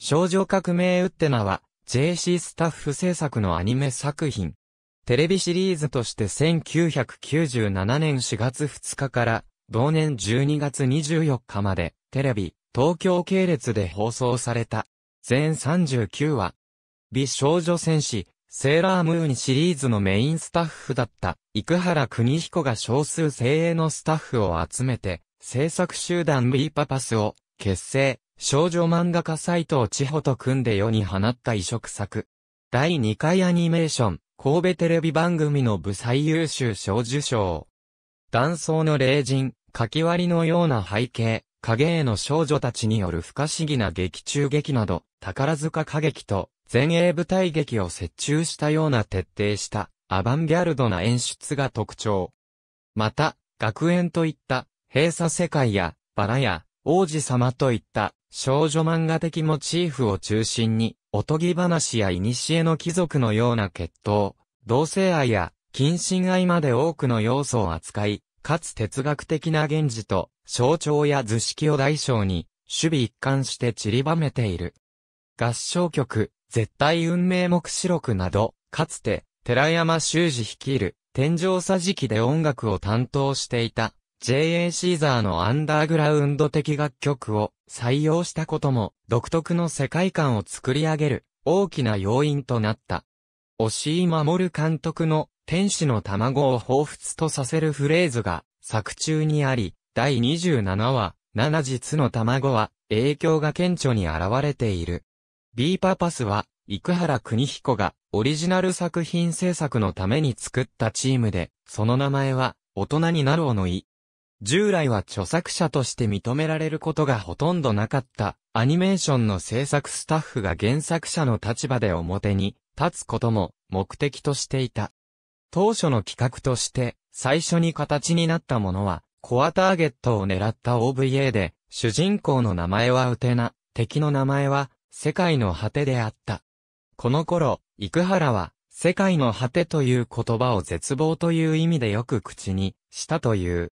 少女革命ウッテナは JC スタッフ制作のアニメ作品。テレビシリーズとして1997年4月2日から同年12月24日までテレビ、東京系列で放送された。全39話。美少女戦士、セーラームーンシリーズのメインスタッフだった、生原ヒ彦が少数精鋭のスタッフを集めて、制作集団ーパパスを結成。少女漫画家斎藤千穂と組んで世に放った移植作。第2回アニメーション、神戸テレビ番組の部最優秀賞受賞。断層の霊人、かき割りのような背景、影絵の少女たちによる不可思議な劇中劇など、宝塚歌劇と前衛舞台劇を設衷したような徹底したアバンギャルドな演出が特徴。また、学園といった閉鎖世界やバラや王子様といった少女漫画的モチーフを中心に、おとぎ話や古の貴族のような血統、同性愛や近親愛まで多くの要素を扱い、かつ哲学的な源氏と象徴や図式を大小に、守備一貫して散りばめている。合唱曲、絶対運命目視録など、かつて、寺山修司率いる、天井桟敷で音楽を担当していた、J.A. シーザーのアンダーグラウンド的楽曲を採用したことも独特の世界観を作り上げる大きな要因となった。押井守監督の天使の卵を彷彿とさせるフレーズが作中にあり、第27話、七実の卵は影響が顕著に現れている。B パパスは、生原邦彦がオリジナル作品制作のために作ったチームで、その名前は、大人になろうの意従来は著作者として認められることがほとんどなかった、アニメーションの制作スタッフが原作者の立場で表に立つことも目的としていた。当初の企画として最初に形になったものは、コアターゲットを狙った OVA で、主人公の名前はウテナ、敵の名前は世界の果てであった。この頃、幾原は世界の果てという言葉を絶望という意味でよく口にしたという。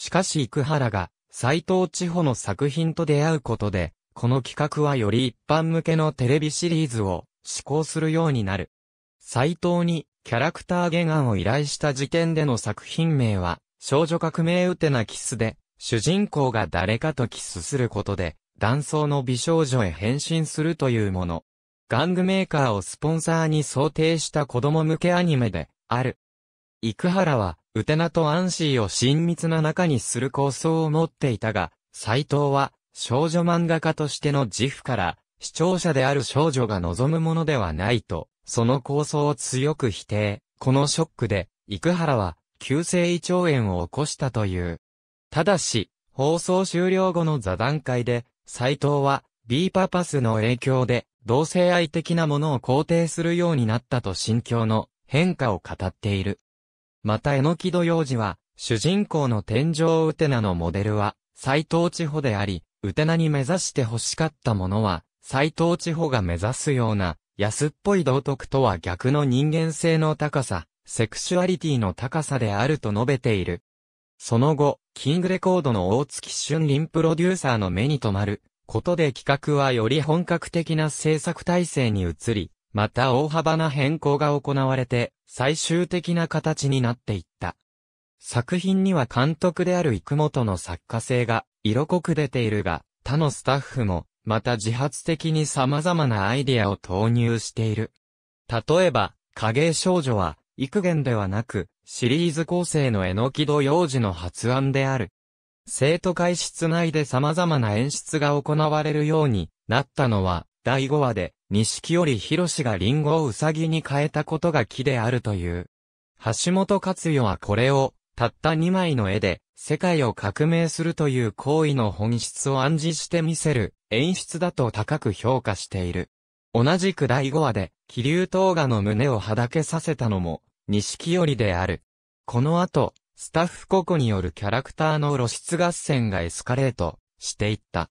しかし生原が、斎藤千穂の作品と出会うことで、この企画はより一般向けのテレビシリーズを施行するようになる。斎藤にキャラクター原案を依頼した時点での作品名は、少女革命ウテナキスで、主人公が誰かとキスすることで、男装の美少女へ変身するというもの。玩具メーカーをスポンサーに想定した子供向けアニメで、ある。生原は、ウテナとアンシーを親密な仲にする構想を持っていたが、斎藤は少女漫画家としての自負から、視聴者である少女が望むものではないと、その構想を強く否定。このショックで、生原は、急性胃腸炎を起こしたという。ただし、放送終了後の座談会で、斎藤は、ビーパパスの影響で、同性愛的なものを肯定するようになったと心境の変化を語っている。また、えのきようじは、主人公の天井うてなのモデルは、斎藤千穂であり、うてなに目指して欲しかったものは、斎藤千穂が目指すような、安っぽい道徳とは逆の人間性の高さ、セクシュアリティの高さであると述べている。その後、キングレコードの大月俊林プロデューサーの目に留まる、ことで企画はより本格的な制作体制に移り、また大幅な変更が行われて、最終的な形になっていった。作品には監督である幾本の作家性が色濃く出ているが、他のスタッフも、また自発的に様々なアイディアを投入している。例えば、影絵少女は、幾元ではなく、シリーズ構成のの木戸幼児の発案である。生徒会室内で様々な演出が行われるようになったのは、第5話で、錦織博がリンゴをウサギに変えたことが木であるという。橋本勝代はこれを、たった2枚の絵で、世界を革命するという行為の本質を暗示して見せる、演出だと高く評価している。同じく第5話で、気流動画の胸をはだけさせたのも、錦織である。この後、スタッフ個々によるキャラクターの露出合戦がエスカレートしていった。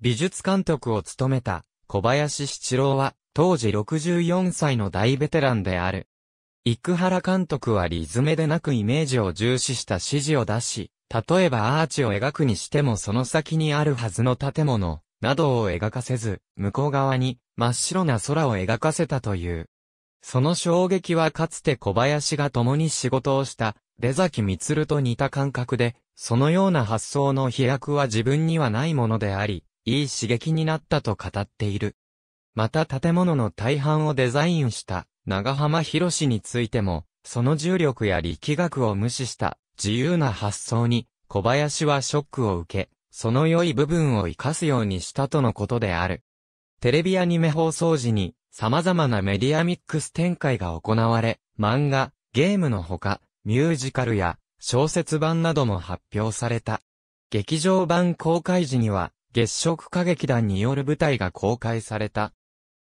美術監督を務めた小林七郎は、当時64歳の大ベテランである。生原監督はリズメでなくイメージを重視した指示を出し、例えばアーチを描くにしてもその先にあるはずの建物、などを描かせず、向こう側に真っ白な空を描かせたという。その衝撃はかつて小林が共に仕事をした、出崎光と似た感覚で、そのような発想の飛躍は自分にはないものであり、いい刺激になったと語っている。また建物の大半をデザインした長浜博士についても、その重力や力学を無視した自由な発想に小林はショックを受け、その良い部分を活かすようにしたとのことである。テレビアニメ放送時に様々なメディアミックス展開が行われ、漫画、ゲームのほか、ミュージカルや小説版なども発表された。劇場版公開時には月食歌劇団による舞台が公開された。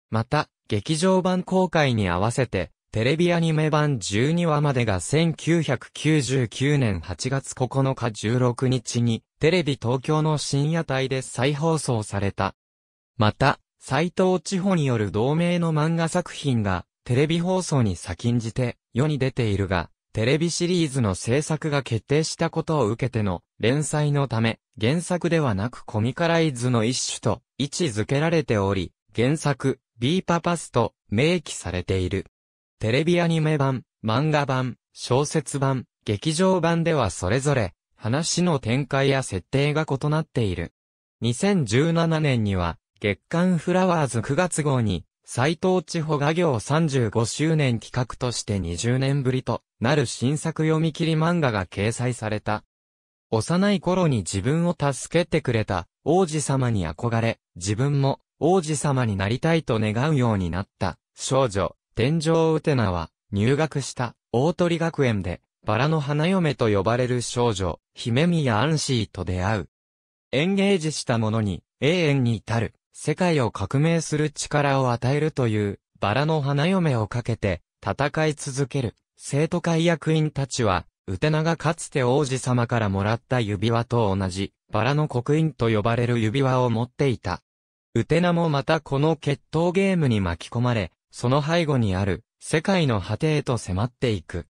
また、劇場版公開に合わせて、テレビアニメ版12話までが1999年8月9日16日に、テレビ東京の深夜帯で再放送された。また、斎藤千穂による同名の漫画作品が、テレビ放送に先んじて、世に出ているが、テレビシリーズの制作が決定したことを受けての連載のため、原作ではなくコミカライズの一種と位置づけられており、原作、B パパスと明記されている。テレビアニメ版、漫画版、小説版、劇場版ではそれぞれ、話の展開や設定が異なっている。2017年には、月刊フラワーズ9月号に、斎藤千穂画業35周年企画として20年ぶりとなる新作読み切り漫画が掲載された。幼い頃に自分を助けてくれた王子様に憧れ、自分も王子様になりたいと願うようになった少女、天井ウテナは入学した大鳥学園でバラの花嫁と呼ばれる少女、姫宮アンシーと出会う。エンゲージしたものに永遠に至る。世界を革命する力を与えるという、バラの花嫁をかけて、戦い続ける、生徒会役員たちは、ウテナがかつて王子様からもらった指輪と同じ、バラの刻印と呼ばれる指輪を持っていた。ウテナもまたこの決闘ゲームに巻き込まれ、その背後にある、世界の果てへと迫っていく。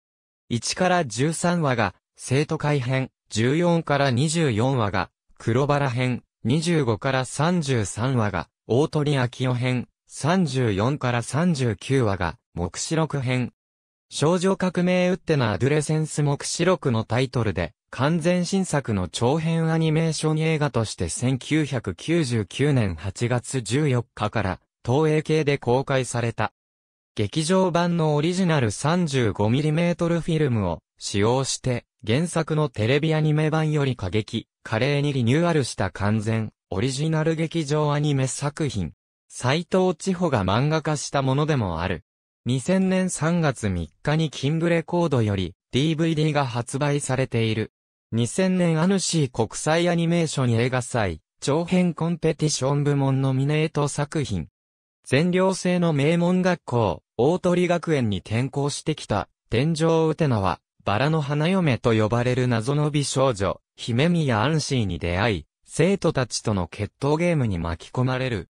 1から13話が、生徒会編、14から24話が、黒バラ編、25から33話が、大鳥明夫編、34から39話が、目視録編。少女革命打ってなアドレセンス目視録のタイトルで、完全新作の長編アニメーション映画として1999年8月14日から東映系で公開された。劇場版のオリジナル 35mm フィルムを使用して、原作のテレビアニメ版より過激、華麗にリニューアルした完全、オリジナル劇場アニメ作品。斎藤千穂が漫画化したものでもある。2000年3月3日にキングレコードより DVD が発売されている。2000年アヌシー国際アニメーション映画祭長編コンペティション部門ノミネート作品。全寮制の名門学校、大鳥学園に転校してきた、天井うてなは、バラの花嫁と呼ばれる謎の美少女、姫宮アンシーに出会い、生徒たちとの決闘ゲームに巻き込まれる。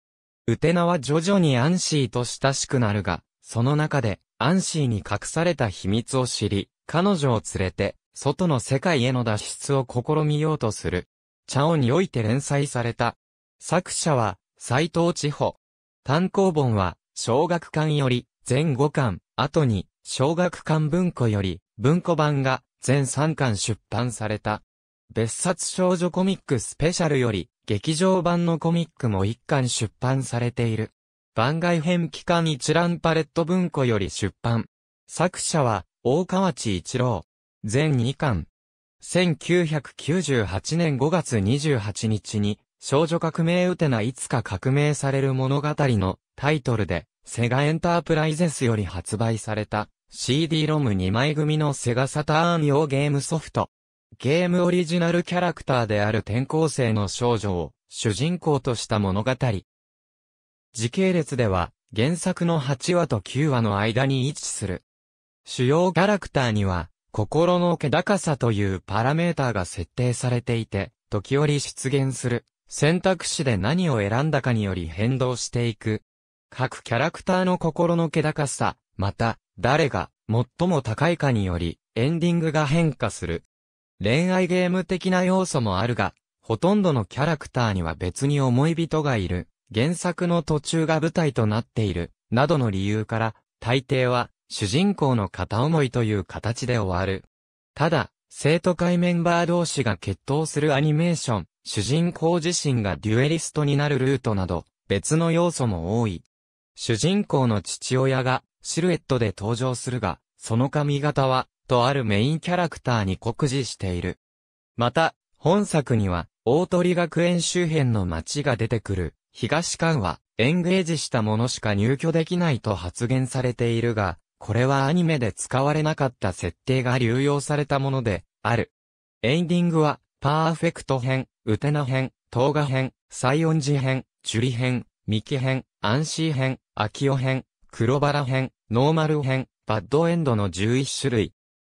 ウテナは徐々にアンシーと親しくなるが、その中で、アンシーに隠された秘密を知り、彼女を連れて、外の世界への脱出を試みようとする。茶オにおいて連載された。作者は、斎藤千穂。単行本は、小学館より、全5巻、後に、小学館文庫より、文庫版が全3巻出版された。別冊少女コミックスペシャルより、劇場版のコミックも1巻出版されている。番外編期間一覧パレット文庫より出版。作者は、大河内一郎。全2巻。1998年5月28日に、少女革命ウテナいつか革命される物語のタイトルで、セガエンタープライゼスより発売された。CD-ROM2 枚組のセガサターン用ゲームソフト。ゲームオリジナルキャラクターである転校生の少女を主人公とした物語。時系列では原作の8話と9話の間に位置する。主要キャラクターには心の気高さというパラメーターが設定されていて、時折出現する選択肢で何を選んだかにより変動していく。各キャラクターの心の気高さ、また、誰が最も高いかによりエンディングが変化する。恋愛ゲーム的な要素もあるが、ほとんどのキャラクターには別に思い人がいる、原作の途中が舞台となっている、などの理由から、大抵は主人公の片思いという形で終わる。ただ、生徒会メンバー同士が決闘するアニメーション、主人公自身がデュエリストになるルートなど、別の要素も多い。主人公の父親がシルエットで登場するが、その髪型は、とあるメインキャラクターに酷似している。また、本作には、大鳥学園周辺の街が出てくる、東館は、エンゲージしたものしか入居できないと発言されているが、これはアニメで使われなかった設定が流用されたもので、ある。エンディングは、パーフェクト編、ウテナ編、動画編、サイオンジ編、チュリ編、ミキ編、アンシー編、アキオ編、黒バラ編、ノーマル編、バッドエンドの11種類。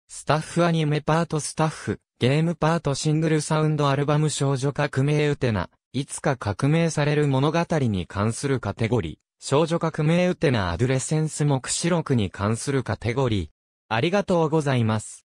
スタッフアニメパートスタッフ、ゲームパートシングルサウンドアルバム少女革命ウテナ、いつか革命される物語に関するカテゴリー、少女革命ウテナアドレセンス目視録に関するカテゴリー。ありがとうございます。